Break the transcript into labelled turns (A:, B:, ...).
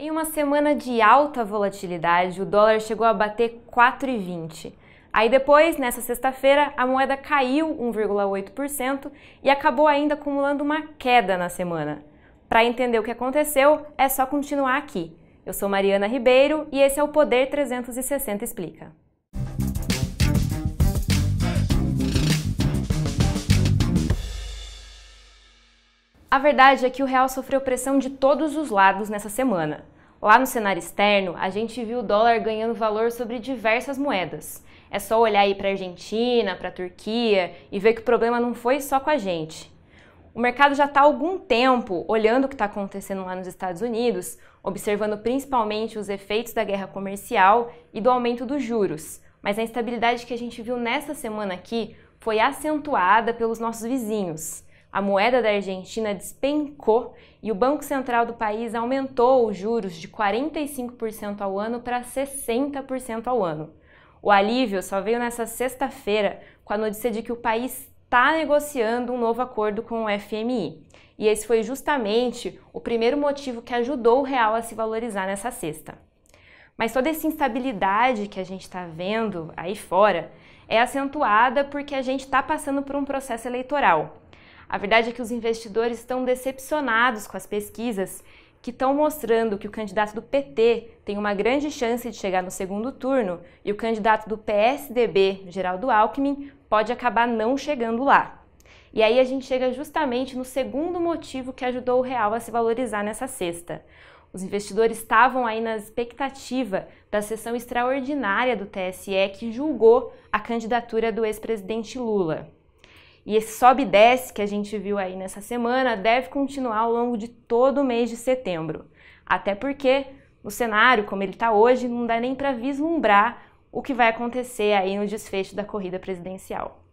A: Em uma semana de alta volatilidade, o dólar chegou a bater 4,20. Aí depois, nessa sexta-feira, a moeda caiu 1,8% e acabou ainda acumulando uma queda na semana. Para entender o que aconteceu, é só continuar aqui. Eu sou Mariana Ribeiro e esse é o Poder 360 Explica. A verdade é que o real sofreu pressão de todos os lados nessa semana. Lá no cenário externo, a gente viu o dólar ganhando valor sobre diversas moedas. É só olhar aí para a Argentina, para a Turquia e ver que o problema não foi só com a gente. O mercado já está há algum tempo olhando o que está acontecendo lá nos Estados Unidos, observando principalmente os efeitos da guerra comercial e do aumento dos juros. Mas a instabilidade que a gente viu nesta semana aqui foi acentuada pelos nossos vizinhos. A moeda da Argentina despencou e o Banco Central do país aumentou os juros de 45% ao ano para 60% ao ano. O alívio só veio nessa sexta-feira com a notícia de que o país está negociando um novo acordo com o FMI. E esse foi justamente o primeiro motivo que ajudou o real a se valorizar nessa sexta. Mas toda essa instabilidade que a gente está vendo aí fora é acentuada porque a gente está passando por um processo eleitoral. A verdade é que os investidores estão decepcionados com as pesquisas que estão mostrando que o candidato do PT tem uma grande chance de chegar no segundo turno e o candidato do PSDB, Geraldo Alckmin, pode acabar não chegando lá. E aí a gente chega justamente no segundo motivo que ajudou o real a se valorizar nessa sexta. Os investidores estavam aí na expectativa da sessão extraordinária do TSE que julgou a candidatura do ex-presidente Lula. E esse sobe e desce que a gente viu aí nessa semana deve continuar ao longo de todo o mês de setembro. Até porque o cenário, como ele está hoje, não dá nem para vislumbrar o que vai acontecer aí no desfecho da corrida presidencial.